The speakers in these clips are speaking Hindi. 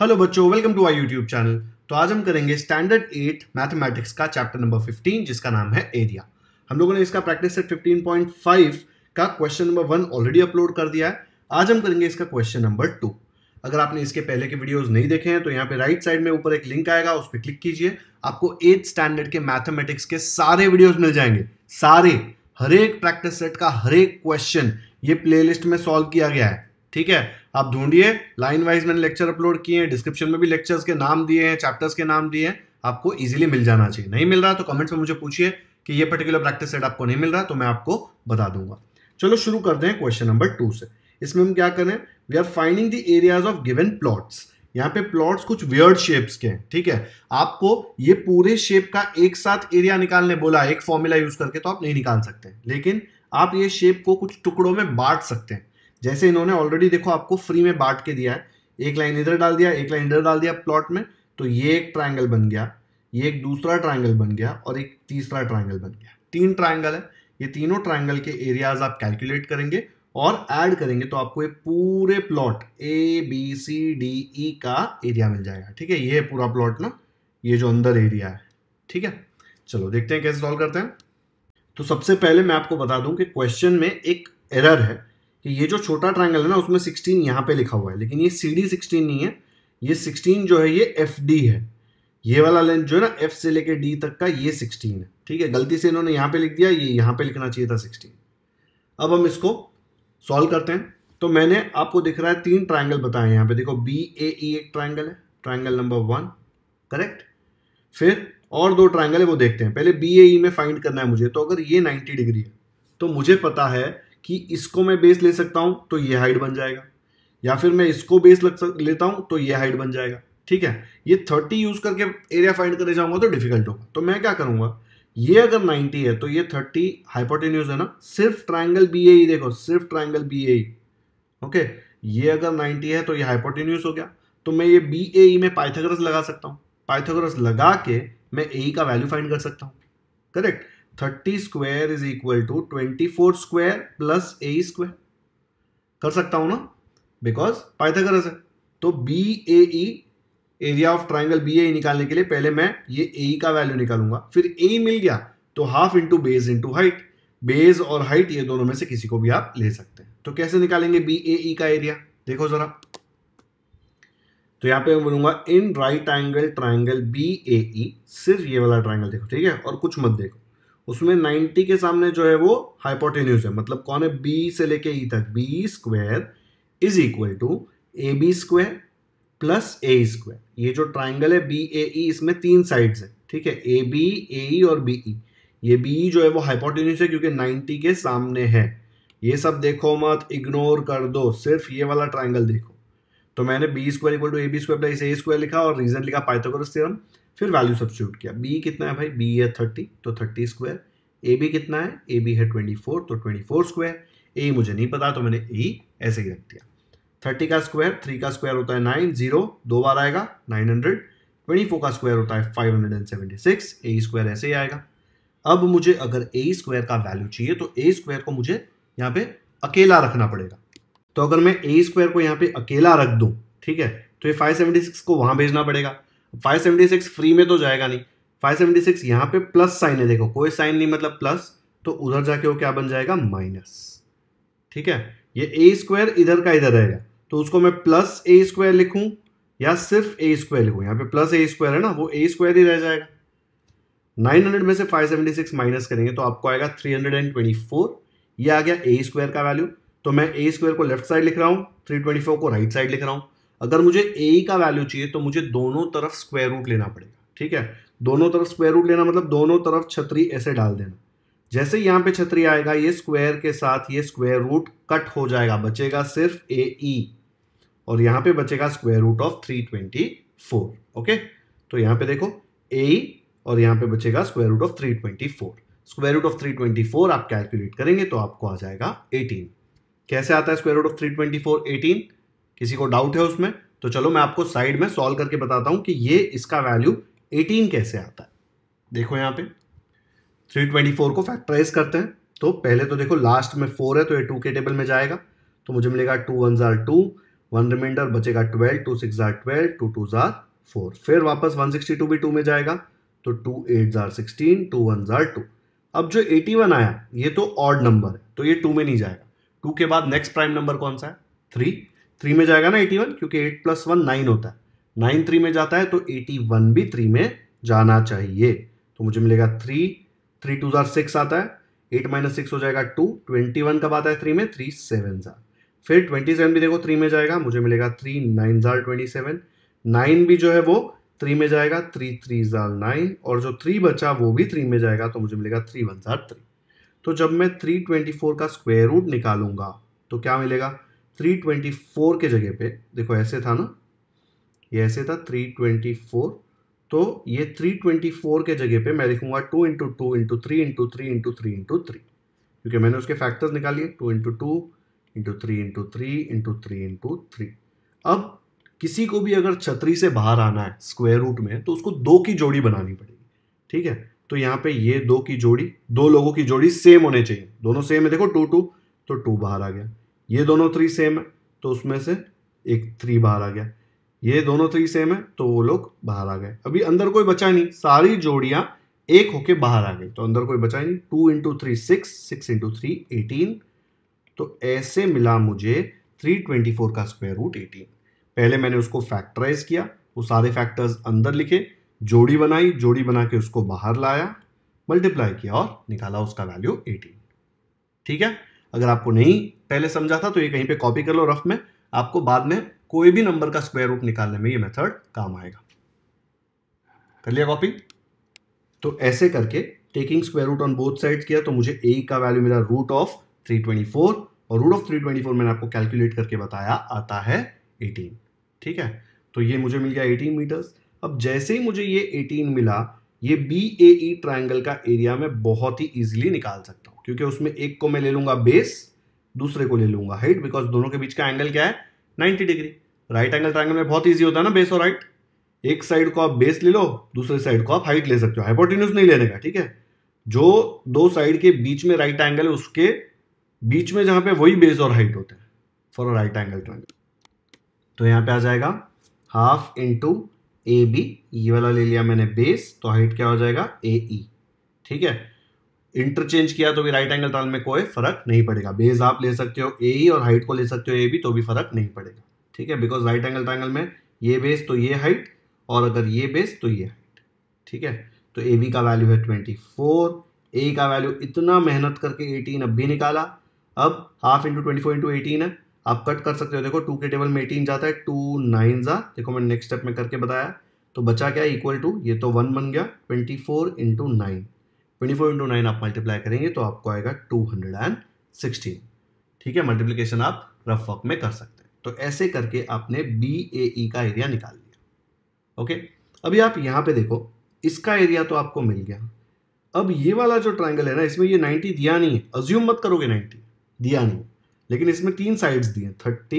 हेलो बच्चों welcome to I YouTube channel तो आज हम करेंगे स्टैंडर्ड एट मैथमेटिक्स का चैप्टर नंबर 15 जिसका नाम है एरिया हम लोगों ने इसका प्रैक्टिस सेट 15.5 का question number one already upload कर दिया है आज हम करेंगे इसका क्वेश्चन नंबर टू अगर आपने इसके पहले के वीडियोज नहीं देखे हैं तो यहाँ पे राइट साइड में ऊपर एक लिंक आएगा उस पर क्लिक कीजिए आपको एट स्टैंडर्ड के मैथमेटिक्स के सारे वीडियोज मिल जाएंगे सारे हरेक प्रैक्टिस सेट का हरेक क्वेश्चन ये प्लेलिस्ट में सॉल्व किया गया है ठीक है आप ढूंढिए लाइन वाइज मैंने लेक्चर अपलोड किए हैं डिस्क्रिप्शन में भी लेक्चर्स के नाम दिए हैं चैप्टर्स के नाम दिए हैं आपको इजीली मिल जाना चाहिए नहीं मिल रहा तो कमेंट्स में मुझे पूछिए कि ये पर्टिकुलर प्रैक्टिस सेट आपको नहीं मिल रहा तो मैं आपको बता दूंगा चलो शुरू कर दें क्वेश्चन नंबर टू से इसमें हम क्या करें we are finding the areas of given plots यहाँ पे प्लॉट्स कुछ वियर्ड शेप्स के हैं ठीक है आपको ये पूरे शेप का एक साथ एरिया निकालने बोला एक फॉर्मूला यूज करके तो आप नहीं निकाल सकते लेकिन आप ये शेप को कुछ टुकड़ों में बांट सकते हैं जैसे इन्होंने ऑलरेडी देखो आपको फ्री में बांट के दिया है एक लाइन इधर डाल दिया एक लाइन इधर डाल दिया प्लॉट में तो ये एक ट्राइंगल बन गया ये एक दूसरा ट्राइंगल बन गया और एक तीसरा ट्राइंगल बन गया तीन ट्राइंगल है ये तीनों ट्राइंगल के एरियाज आप कैलकुलेट करेंगे और ऐड करेंगे तो आपको ये पूरे plot A B C D E का एरिया मिल जाएगा ठीक है ये पूरा प्लॉट ना ये जो अंदर एरिया है ठीक है चलो देखते हैं कैसे सॉल्व करते हैं तो सबसे पहले मैं आपको बता दूं कि क्वेश्चन में एक एरर है कि ये जो छोटा ट्राइंगल है ना उसमें सिक्सटीन यहाँ पे लिखा हुआ है लेकिन ये सी डी सिक्सटीन नहीं है ये सिक्सटीन जो है ये एफ डी है ये वाला लेंथ जो है ना एफ से लेके डी तक का ये सिक्सटीन है ठीक है गलती से इन्होंने यहाँ पे लिख दिया ये यहाँ पे लिखना चाहिए था सिक्सटीन अब हम इसको सॉल्व करते हैं तो मैंने आपको दिख रहा है तीन ट्राइंगल बताए यहाँ पे देखो बी ए ई एक ट्राइंगल है ट्राइंगल नंबर वन करेक्ट फिर और दो ट्राइंगल है वो देखते हैं पहले बी ए ई में फाइंड करना है मुझे तो अगर ये नाइन्टी डिग्री है तो मुझे पता है कि इसको मैं बेस ले सकता हूं तो ये हाइट बन जाएगा या फिर मैं इसको बेस लग सक लेता हूं तो ये हाइट बन जाएगा ठीक है ये थर्टी यूज़ करके एरिया फाइंड करने जाऊंगा तो डिफिकल्ट होगा तो मैं क्या करूंगा ये अगर 90 है तो ये 30 हाइपोटेन्यूज है ना सिर्फ ट्राइंगल बी ए देखो सिर्फ ट्राइंगल बी ए ओके ये अगर 90 है तो ये हाइपोटेन्यूज हो गया तो मैं ये बी ए e में पाइथागोरस लगा सकता हूँ पाइथागोरस लगा के मैं ए e का वैल्यू फाइंड कर सकता हूँ correct thirty square is equal to twenty four square plus A square कर सकता हूं ना बिकॉज पाइथागोरस है तो B A E area of triangle B A निकालने के लिए पहले मैं ये ए e का वैल्यू निकालूंगा फिर ए e मिल गया तो half into base into height base और हाइट ये दोनों में से किसी को भी आप ले सकते हैं तो कैसे निकालेंगे बी ए ई का एरिया देखो जरा तो यहां पे मैं बोलूंगा in right angle triangle B A E सिर्फ ये वाला ट्राइंगल देखो ठीक है और कुछ मत देखो उसमें 90 के सामने जो है वो हाइपोटेन्यूज है मतलब कौन है बी से लेके ई e तक B square is equal to A B square plus A square ये जो ट्राइंगल है बी ए ई इसमें तीन साइड्स है ठीक है ए बी ए ई और बी ई e। ये बी जो है वो हाइपोटेन्यूज है क्योंकि नाइन्टी के सामने है ये सब देखो मत इग्नोर कर दो सिर्फ ये वाला ट्राइंगल देखो तो मैंने B square equal to A B square plus A square लिखा और रीजन लिखा पाइथागोरस थ्योरम फिर वैल्यू सब्सिट्यूट किया बी कितना है भाई बी है थर्टी तो थर्टी स्क्वायर ए बी कितना है ए बी है ट्वेंटी फोर तो ट्वेंटी फोर स्क्वायर ए मुझे नहीं पता तो मैंने ए e ऐसे ही रख दिया थर्टी का स्क्वायर थ्री का स्क्वायर होता है नाइन जीरो दो बार आएगा नाइन हंड्रेड ट्वेंटी फोर का स्क्वायर होता है five hundred and seventy six A square ऐसे ही आएगा अब मुझे अगर ए स्क्वायर का वैल्यू चाहिए तो ए स्क्वायर को मुझे यहाँ पे अकेला रखना पड़ेगा तो अगर मैं ए स्क्वायर को यहाँ पे अकेला रख दूँ ठीक है तो ये फाइव सेवेंटी सिक्स को वहाँ भेजना पड़ेगा फाइव सेवेंटी सिक्स फ्री में तो जाएगा नहीं फाइव सेवेंटी सिक्स यहाँ पे प्लस साइन है देखो कोई साइन नहीं मतलब प्लस तो उधर जाके वो क्या बन जाएगा माइनस ठीक है ये ए स्क्वायर इधर का इधर रहेगा तो उसको मैं प्लस ए स्क्वायर लिखूँ या सिर्फ ए स्क्वायर लिखूँ यहाँ पे प्लस ए स्क्वायर है ना वो ए स्क्वायर ही रह जाएगा 900 में से 576 माइनस करेंगे तो आपको आएगा 324 ये आ गया ए स्क्वायर का वैल्यू तो मैं ए स्क्वायर को लेफ्ट साइड लिख रहा हूँ 324 को राइट साइड लिख रहा हूँ अगर मुझे ए का वैल्यू चाहिए तो मुझे दोनों तरफ स्क्वायर रूट लेना पड़ेगा ठीक है दोनों तरफ स्क्वायर रूट लेना मतलब दोनों तरफ छतरी ऐसे डाल देना जैसे यहाँ पे छतरी आएगा ये स्क्वायर के साथ ये स्क्वायर रूट कट हो जाएगा बचेगा सिर्फ ए ई e, और यहाँ पे बचेगा square root of three twenty four okay तो यहाँ पे देखो ए e, और यहाँ पे बचेगा square root of three twenty four square root of three twenty four आप कैलकुलेट करेंगे तो आपको आ जाएगा एटीन कैसे आता है square root of three twenty four eighteen किसी को डाउट है उसमें तो चलो मैं आपको साइड में सॉल्व करके बताता हूँ कि ये इसका वैल्यू एटीन कैसे आता है देखो यहाँ पे थ्री ट्वेंटी फोर को फैक्टराइज करते हैं तो पहले तो देखो लास्ट में फोर है तो ये टू के टेबल में जाएगा तो मुझे मिलेगा टू वन ज़ार टू वन रिमाइंडर बचेगा ट्वेल्व टू सिक्स ज़ार ट्वेल्व टू टू ज़ार फोर फिर वापस वन सिक्सटी टू भी टू में जाएगा तो टू एट ज़ार सिक्सटीन टू वन ज़ार टू अब जो एटी वन आया ये तो ऑड नंबर है तो ये टू में नहीं जाएगा टू के बाद नेक्स्ट प्राइम नंबर कौन सा है थ्री थ्री में जाएगा ना एटी वन क्योंकि एट प्लस वन नाइन होता है नाइन थ्री में जाता है तो एटी वन भी थ्री में जाना चाहिए तो मुझे मिलेगा थ्री थ्री टू ज़ार सिक्स आता है एट माइनस सिक्स हो जाएगा टू ट्वेंटी वन कब आता है थ्री में थ्री सेवन ज़ार फिर ट्वेंटी सेवन भी देखो थ्री में जाएगा मुझे मिलेगा थ्री नाइन ज़ार ट्वेंटी सेवन नाइन भी जो है वो थ्री में जाएगा थ्री थ्री ज़ार नाइन और जो थ्री बचा वो भी थ्री में जाएगा तो मुझे मिलेगा थ्री वन ज़ार थ्री तो जब मैं थ्री ट्वेंटी फोर का स्क्वेयर रूट निकालूंगा तो क्या मिलेगा 324 के जगह पे देखो ऐसे था ना ये ऐसे था 324 तो ये 324 के जगह पे मैं लिखूंगा 2 into two into three into three into three into three क्योंकि मैंने उसके फैक्टर्स निकाले two into two into three into three into three into three अब किसी को भी अगर छतरी से बाहर आना है स्क्वायर रूट में तो उसको दो की जोड़ी बनानी पड़ेगी ठीक है तो यहाँ पे ये दो की जोड़ी दो लोगों की जोड़ी सेम होने चाहिए दोनों सेम है देखो टू टू तो टू बाहर आ गया ये दोनों थ्री सेम है तो उसमें से एक थ्री बाहर आ गया ये दोनों थ्री सेम है तो वो लोग बाहर आ गए अभी अंदर कोई बचा नहीं सारी जोड़ियां एक होके बाहर आ गई तो अंदर कोई बचा नहीं two into three six six into three eighteen तो ऐसे मिला मुझे थ्री ट्वेंटी फोर का स्क्वायर रूट एटीन पहले मैंने उसको फैक्टराइज किया वो सारे फैक्टर्स अंदर लिखे जोड़ी बनाई जोड़ी बना के उसको बाहर लाया मल्टीप्लाई किया और निकाला उसका वैल्यू एटीन ठीक है अगर आपको नहीं पहले समझा था तो ये कहीं पे कॉपी कर लो रफ में आपको बाद में कोई भी नंबर का स्क्वायर रूट निकालने में ये मेथड काम आएगा कर लिया कॉपी तो ऐसे करके taking square root on both side किया तो मुझे ए का वैल्यू मिला रूट ऑफ फोर और रूट ऑफ फोर मैंने आपको कैलकुलेट करके बताया आता है एटीन ठीक है तो ये मुझे मिल गया एटीन मीटर्स अब जैसे ही मुझे ये 18 मिला ये बी ए ई ट्राइंगल का एरिया में बहुत ही ईजिली निकाल सकता हूँ क्योंकि उसमें एक को मैं ले लूंगा बेस दूसरे को ले लूंगा हाइट बिकॉज दोनों के बीच का एंगल क्या है ninety degree right angle triangle में बहुत ईजी होता है ना बेस और हाइट एक साइड को आप बेस ले लो दूसरे साइड को आप हाइट ले सकते हो हाइपोटिन्यूस नहीं लेने का ठीक है जो दो साइड के बीच में राइट एंगल है उसके बीच में जहां पे वही बेस और हाइट होते हैं फॉर राइट एंगल ट्राइंगल तो यहां पे आ जाएगा हाफ इंटू ए बी ये वाला ले लिया मैंने बेस तो हाइट क्या हो जाएगा ए ई e, ठीक है इंटरचेंज किया तो भी राइट एंगल ताल में कोई फर्क नहीं पड़ेगा बेस आप ले सकते हो ए ई e और हाइट को ले सकते हो ए बी तो भी फर्क नहीं पड़ेगा ठीक है बिकॉज राइट एंगल ट्राइंगल में ये बेस तो ये हाइट और अगर ये बेस तो ये हाइट ठीक है तो ए बी का वैल्यू है ट्वेंटी फोर ए का वैल्यू इतना मेहनत करके एटीन अब भी निकाला अब half into twenty four into eighteen है आप कट कर सकते हो देखो टू के टेबल में एटीन जाता है टू नाइन जा देखो मैंने नेक्स्ट स्टेप में करके बताया तो बचा क्या इक्वल टू ये तो वन बन गया twenty four into nine twenty four into nine आप मल्टीप्लाई करेंगे तो आपको आएगा टू हंड्रेड एंड सिक्सटीन ठीक है मल्टीप्लीकेशन आप रफ वर्क में कर सकते हैं तो ऐसे करके आपने बी ए ई का एरिया निकाल लिया ओके अभी आप यहाँ पे देखो इसका एरिया तो आपको मिल गया अब ये वाला जो ट्राइंगल है ना इसमें ये नाइन्टी दिया नहीं है अज्यूम मत करोगे नाइन्टी दिया नहीं लेकिन इसमें तीन साइड्स दी थर्टी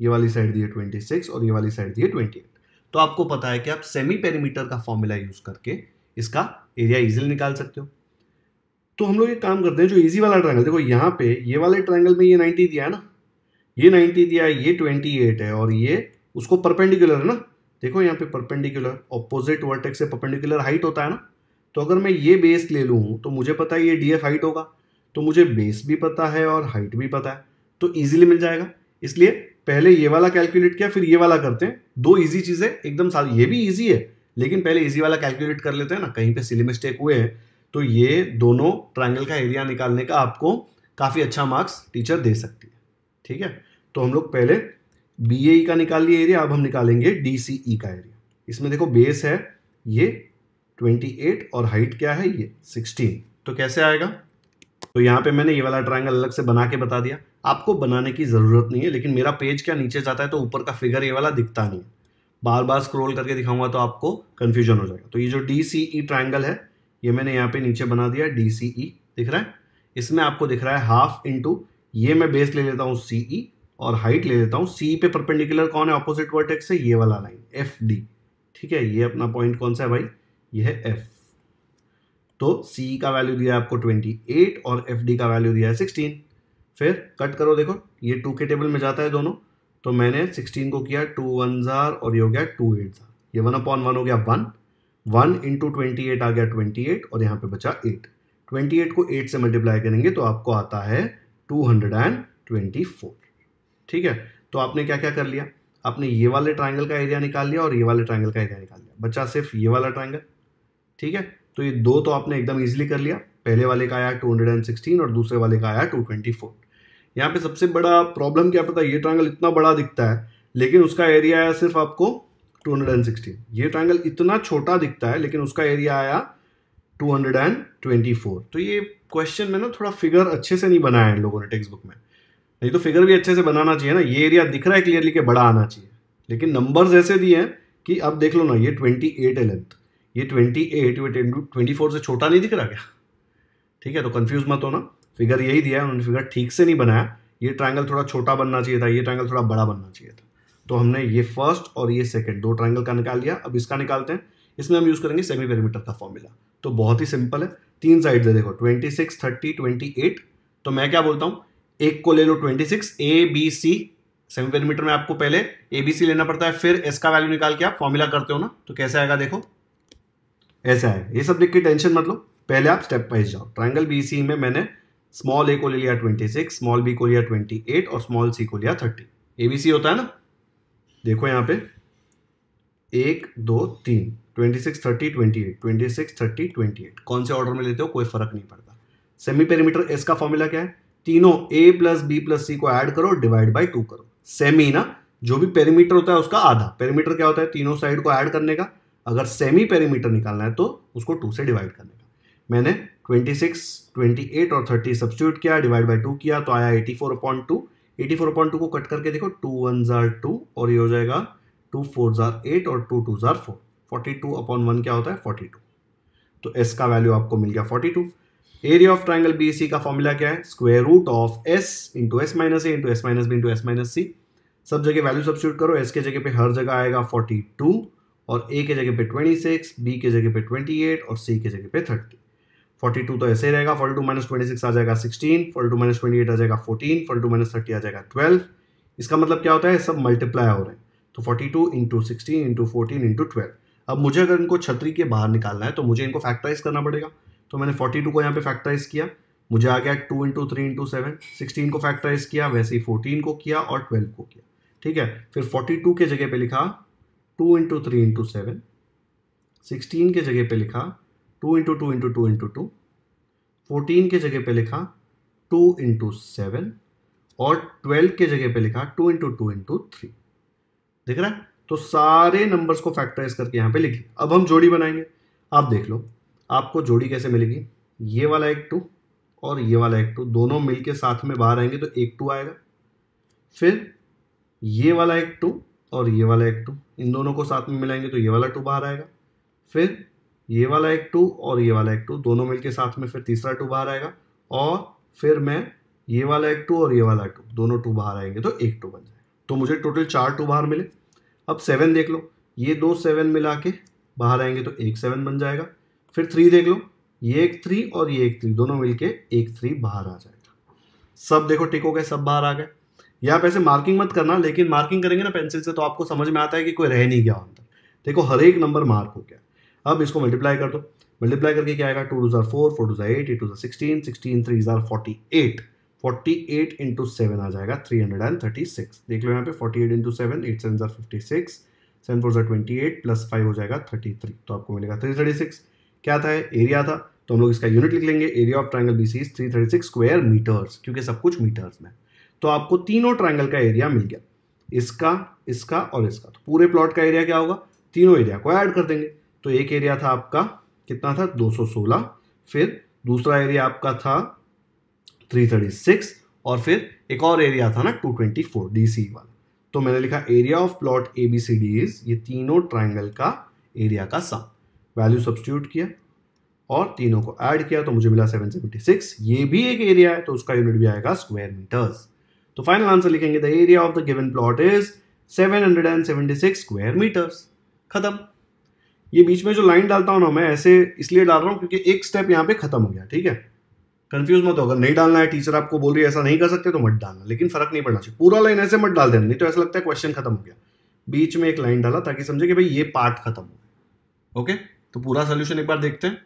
ये वाली साइड दी है ट्वेंटी सिक्स और ये वाली साइड दी है ट्वेंटी एट तो आपको पता है कि आप सेमी पेरीमीटर का फॉर्मूला यूज करके इसका एरिया इजिली निकाल सकते हो तो हम लोग ये काम करते हैं जो इजी वाला ट्रायंगल देखो यहाँ पे ये वाले ट्रायंगल में ये 90 दिया है ना ये 90 दिया है ये 28 है और ये उसको परपेंडिकुलर है ना देखो यहाँ पे परपेंडिकुलर ऑपोजिट वर्टेक्स से परपेंडिकुलर हाइट होता है ना तो अगर मैं ये बेस ले लूँ तो मुझे पता है ये डी हाइट होगा तो मुझे बेस भी पता है और हाइट भी पता है तो ईजिली मिल जाएगा इसलिए पहले ये वाला कैलकुलेट किया फिर ये वाला करते हैं दो ईजी चीज़ें एकदम सारी ये भी ईजी है लेकिन पहले ईजी वाला कैलकुलेट कर लेते हैं ना कहीं पे सिली मिस्टेक हुए हैं तो ये दोनों ट्राइंगल का एरिया निकालने का आपको काफ़ी अच्छा मार्क्स टीचर दे सकती है ठीक है तो हम लोग पहले बी ए का निकाल लिए एरिया अब हम निकालेंगे डी सी ई का एरिया इसमें देखो बेस है ये 28 और हाइट क्या है ये 16 तो कैसे आएगा तो यहाँ पे मैंने ये वाला ट्राइंगल अलग से बना के बता दिया आपको बनाने की ज़रूरत नहीं है लेकिन मेरा पेज क्या नीचे जाता है तो ऊपर का फिगर ये वाला दिखता नहीं है बार बार स्क्रोल करके दिखाऊंगा तो आपको कन्फ्यूजन हो जाएगा तो ये जो डी सी ई ट्राइंगल है ये मैंने यहाँ पे नीचे बना दिया डी सी ई दिख रहा है इसमें आपको दिख रहा है हाफ इंटू ये मैं बेस ले लेता हूँ सी ई e और हाइट ले लेता हूँ सी e पे परपेंडिकुलर कौन है ऑपोजिट वर्टेक्स से ये वाला लाइन एफ डी ठीक है ये अपना पॉइंट कौन सा है भाई ये है एफ तो सी का वैल्यू दिया आपको ट्वेंटी एट और एफ डी का वैल्यू दिया है सिक्सटीन फिर कट करो देखो ये टू के टेबल में जाता है दोनों तो मैंने सिक्सटीन को किया टू वन ज़ार और ये हो गया टू एट ज़ार ये वन अपॉन वन हो गया one one into twenty eight आ गया ट्वेंटी एट और यहाँ पे बचा एट ट्वेंटी एट को एट से मल्टीप्लाई करेंगे तो आपको आता है two hundred and twenty four ठीक है तो आपने क्या क्या कर लिया आपने ये वाले ट्राइंगल का एरिया निकाल लिया और ये वाले ट्राइंगल का एरिया निकाल लिया बचा सिर्फ ये वाला ट्राइंगल ठीक है तो ये दो तो आपने एकदम ईजिली कर लिया पहले वाले का आया 216 और दूसरे वाले का आया 224 यहाँ पे सबसे बड़ा प्रॉब्लम क्या पता ये ट्रायंगल इतना बड़ा दिखता है लेकिन उसका एरिया आया सिर्फ आपको 216 ये ट्रायंगल इतना छोटा दिखता है लेकिन उसका एरिया आया 224 तो ये क्वेश्चन में ना थोड़ा फिगर अच्छे से नहीं बनाया है लोगों ने टेक्स्ट बुक में नहीं तो फिगर भी अच्छे से बनाना चाहिए ना ये एरिया दिख रहा है क्लियरली के बड़ा आना चाहिए लेकिन नंबर्स ऐसे दिए हैं कि अब देख लो ना ये ट्वेंटी है लेंथ ये ट्वेंटी एट ये ट्वेंटी फोर से छोटा नहीं दिख रहा क्या ठीक है तो कन्फ्यूज मत हो ना फिगर यही दिया है उन्होंने फिगर ठीक से नहीं बनाया ये ट्राइंगल थोड़ा छोटा बनना चाहिए था ये ट्राइंगल थोड़ा बड़ा बनना चाहिए था तो हमने ये फर्स्ट और ये सेकेंड दो ट्राइंगल का निकाल लिया अब इसका निकालते हैं इसमें हम यूज़ करेंगे सेमी पेरीमीटर का फॉर्मूला तो बहुत ही सिंपल है तीन साइड से देखो twenty six thirty twenty eight तो मैं क्या बोलता हूँ एक को ले लो twenty six A B C semi perimeter में आपको पहले ए बी सी लेना पड़ता है फिर एस का वैल्यू निकाल के आप फॉर्मूला करते हो ना तो कैसे आएगा देखो ऐसा है ये सब देख के टेंशन मत लो पहले आप स्टेप वाइज जाओ ट्राइंगल बी सी में मैंने स्मॉल ए को ले लिया ट्वेंटी सिक्स स्मॉल बी को लिया ट्वेंटी एट और स्मॉल सी को लिया थर्टी ए बी सी होता है ना देखो यहाँ पे एक दो तीन twenty six thirty twenty eight twenty six thirty twenty eight कौन से ऑर्डर में लेते हो कोई फर्क नहीं पड़ता सेमी पेरीमीटर एस का फॉर्मूला क्या है तीनों A plus B plus C को ऐड करो डिवाइड बाई टू करो सेमी ना जो भी पेरीमीटर होता है उसका आधा पेरीमीटर क्या होता है तीनों साइड को ऐड करने का अगर सेमी पेरीमीटर निकालना है तो उसको टू से डिवाइड करने का मैंने 26, 28 और 30 सब्सिट्यूट किया डिवाइड बाई टू किया तो आया 84 four upon two eighty four upon two को कट करके देखो टू वन जार टू और ये हो जाएगा टू फोर जार एट और टू टू जार four forty two upon one क्या होता है फोर्टी टू तो एस का वैल्यू आपको मिल गया forty two area of triangle B C का फॉर्मूला क्या है square root of S into S minus A into S minus B into S minus C सब जगह वैल्यू सब्सिट्यूट करो एस के जगह पे हर जगह आएगा फोर्टी टू और ए के जगह पे 26 बी के जगह पे 28 और सी के जगह पे 30 42 तो ऐसे रहेगा 42 टू माइनस ट्वेंटी आ जाएगा 16 42 टू माइनस ट्वेंटी आ जाएगा 14 42 टू माइनस थर्टी आ जाएगा 12 इसका मतलब क्या होता है सब मल्टीप्लाई हो रहे हैं तो 42 two into sixteen into fourteen into twelve अब मुझे अगर इनको छतरी के बाहर निकालना है तो मुझे इनको फैक्टराइज करना पड़ेगा तो मैंने 42 को यहाँ पे फैक्टराइज किया मुझे आ गया two into three into seven sixteen को फैक्टराइज किया वैसे ही फोर्टीन को किया और ट्वेल्व को किया ठीक है फिर 42 के जगह पे लिखा two into three into seven sixteen के जगह पे लिखा two into two into two into two fourteen के जगह पे लिखा टू इंटू सेवन और ट्वेल्व के जगह पे लिखा two into two into three देख रहा है तो सारे नंबर्स को फैक्टराइज करके यहाँ पे लिखे अब हम जोड़ी बनाएंगे आप देख लो आपको जोड़ी कैसे मिलेगी ये वाला एक टू और ये वाला एक टू दोनों मिल के साथ में बाहर आएंगे तो एक टू आएगा फिर ये वाला एक टू और ये वाला एक टू इन दोनों को साथ में मिलाएंगे तो ये वाला टू बाहर आएगा फिर ये वाला एक टू और ये वाला एक टू दोनों मिलके साथ में फिर तीसरा टू बाहर आएगा और फिर मैं ये वाला एक टू और ये वाला टू दोनों टू बाहर आएंगे तो एक टू बन जाएगा तो मुझे टोटल चार टू बाहर मिले अब सेवन देख लो ये दो सेवन मिला के बाहर आएंगे तो एक सेवन बन जाएगा फिर थ्री देख लो ये एक थ्री और ये एक थ्री दोनों मिलके एक थ्री बाहर आ जाएगा सब देखो टिक हो गए सब बाहर आ गए यहाँ पे ऐसे मार्किंग मत करना लेकिन मार्किंग करेंगे ना पेंसिल से तो आपको समझ में आता है कि कोई रह नहीं गया अंदर देखो हर एक नंबर मार्क हो गया अब इसको मल्टीप्लाई कर दो मल्टीप्लाई करके क्या आएगा टू टू ज़ार फोर फोर टू ज़ार एट एट टू ज़ार सिक्सटीन सिक्सटीन थ्री ज़ार forty eight forty eight into seven आ जाएगा three hundred and thirty six देख लो यहाँ पे forty eight into seven eight seven ज़ार फिफ्टी सिक्स सेवन फोर ज़ार ट्वेंटी एट प्लस फाइव हो जाएगा थर्टी थ्री तो आपको मिलेगा थ्री थर्टी सिक्स क्या था एरिया था तो हम लोग इसका यूनिट लिख लेंगे area of triangle B C three thirty six square metres क्योंकि सब कुछ मीटर्स में तो आपको तीनों ट्राइंगल का एरिया मिल गया इसका इसका और इसका तो पूरे प्लॉट का एरिया क्या होगा तीनों एरिया को ऐड कर देंगे तो एक एरिया था आपका कितना था 216 फिर दूसरा एरिया आपका था 336 और फिर एक और एरिया था ना 224 डीसी वाला तो मैंने लिखा area of plot A B C D is ये तीनों ट्राइंगल का एरिया का सम वैल्यू सब्सटीट्यूट किया और तीनों को ऐड किया तो मुझे मिला 776 ये भी एक एरिया है तो उसका यूनिट भी आएगा स्क्वायर मीटर्स तो फाइनल आंसर लिखेंगे the area of the given plot is 776 square metres खत्म ये बीच में जो लाइन डालता हूँ ना मैं ऐसे इसलिए डाल रहा हूँ क्योंकि एक स्टेप यहाँ पे खत्म हो गया ठीक है कंफ्यूज मत हो अगर नहीं डालना है टीचर आपको बोल रही है ऐसा नहीं कर सकते तो मत डालना लेकिन फर्क नहीं पड़ना चाहिए पूरा लाइन ऐसे मत डाल देना नहीं तो ऐसा लगता है क्वेश्चन खत्म हो गया बीच में एक लाइन डाला ताकि समझे कि भाई ये पार्ट खत्म हो गया ओके तो पूरा सोल्यूशन एक बार देखते हैं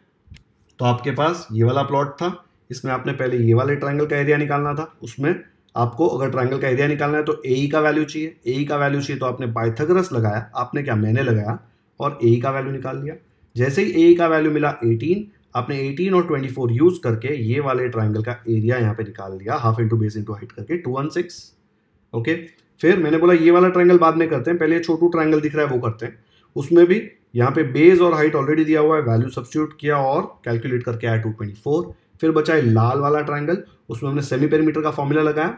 तो आपके पास ये वाला प्लॉट था इसमें आपने पहले ये वाले ट्राइंगल का एरिया निकालना था उसमें आपको अगर ट्राइंगल का एरिया निकालना है तो ए e का वैल्यू चाहिए ए e का वैल्यू चाहिए तो आपने पाइथागोरस लगाया आपने क्या मैंने लगाया और ए e का वैल्यू निकाल लिया जैसे ही ए का वैल्यू मिला 18 आपने 18 और 24 यूज करके ये वाले ट्राइंगल का एरिया यहाँ पे निकाल लिया half into base into height करके टू वन सिक्स ओके फिर मैंने बोला ये वाला ट्राइंगल बाद में करते हैं पहले छोटू ट्राइंगल दिख रहा है वो करते हैं उसमें भी यहाँ पे बेस और हाइट ऑलरेडी दिया हुआ है वैल्यू सब्सिट्यूट किया और कैलकुलेट करके आया टू ट्वेंटी फोर फिर बचा है लाल वाला ट्राइंगल उसमें हमने सेमी पेरीमीटर का फॉर्मूला लगाया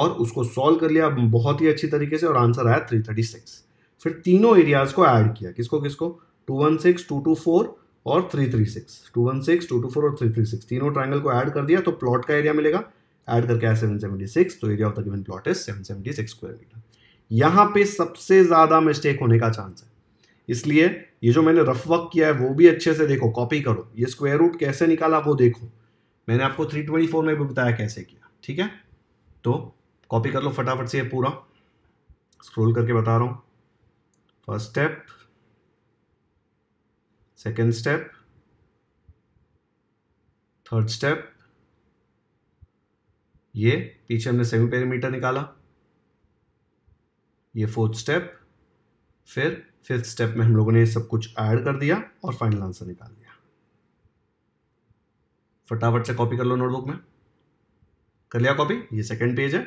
और उसको सॉल्व कर लिया बहुत ही अच्छी तरीके से और आंसर आया थ्री थर्टी सिक्स फिर तीनों एरियाज को ऐड किया किसको किसको two two one six two four और three three six six two one two two four और थ्री थ्री सिक्स तीनों ट्राइंगल को ऐड कर दिया तो प्लॉट का एरिया मिलेगा ऐड करके आया सेवन सेवेंटी सिक्स तो area of the given plot is seven seventy six square metre यहाँ पे सबसे ज़्यादा मिस्टेक होने का चांस है इसलिए ये जो मैंने रफ वर्क किया है वो भी अच्छे से देखो कॉपी करो ये स्क्वायर रूट कैसे निकाला वो देखो मैंने आपको 324 में भी बताया कैसे किया ठीक है तो कॉपी कर लो फटाफट से ये पूरा स्क्रॉल करके बता रहा हूँ first step second step third step ये पीछे हमने सेमी पेरीमीटर निकाला ये फोर्थ स्टेप फिर फिफ्थ स्टेप में हम लोगों ने सब कुछ ऐड कर दिया और फाइनल आंसर निकाल दिया फटाफट से कॉपी कर लो नोटबुक में कर लिया कॉपी ये सेकेंड पेज है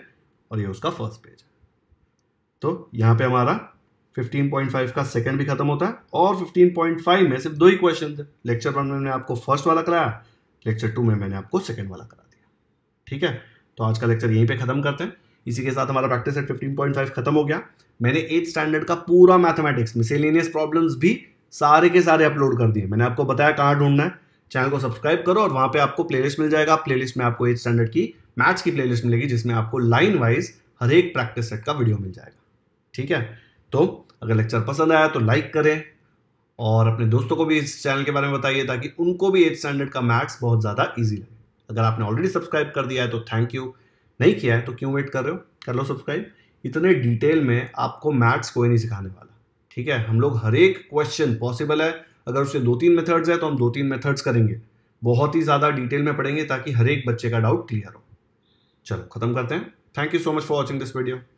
और ये उसका फर्स्ट पेज है तो यहाँ पे हमारा 15.5 का सेकेंड भी खत्म होता है और 15.5 में सिर्फ दो ही क्वेश्चन थे लेक्चर वन में मैंने आपको फर्स्ट वाला कराया लेक्चर टू में मैंने आपको सेकेंड वाला करा दिया ठीक है तो आज का लेक्चर यहीं पे खत्म करते हैं इसी के साथ हमारा प्रैक्टिस सेट 15.5 खत्म हो गया मैंने एट स्टैंडर्ड का पूरा मैथमेटिक्स मिसेलिनियस प्रॉब्लम्स भी सारे के सारे अपलोड कर दिए मैंने आपको बताया कहाँ ढूंढना है चैनल को सब्सक्राइब करो और वहां पे आपको प्लेलिस्ट मिल जाएगा प्लेलिस्ट में आपको एट स्टैंडर्ड की मैथ्स की प्लेलिस्ट मिलेगी जिसमें आपको लाइन वाइज हर एक प्रैक्टिस सेट का वीडियो मिल जाएगा ठीक है तो अगर लेक्चर पसंद आया तो लाइक करें और अपने दोस्तों को भी इस चैनल के बारे में बताइए ताकि उनको भी एट स्टैंडर्ड का मैथ्स बहुत ज़्यादा ईजी लगे अगर आपने ऑलरेडी सब्सक्राइब कर दिया है तो थैंक यू नहीं किया है तो क्यों वेट कर रहे हो कर लो सब्सक्राइब इतने डिटेल में आपको मैथ्स कोई नहीं सिखाने वाला ठीक है हम लोग हर एक क्वेश्चन पॉसिबल है अगर उससे दो तीन मेथड्स है तो हम दो तीन मेथड्स करेंगे बहुत ही ज़्यादा डिटेल में पढ़ेंगे ताकि हर एक बच्चे का डाउट क्लियर हो चलो खत्म करते हैं thank you so much for watching this video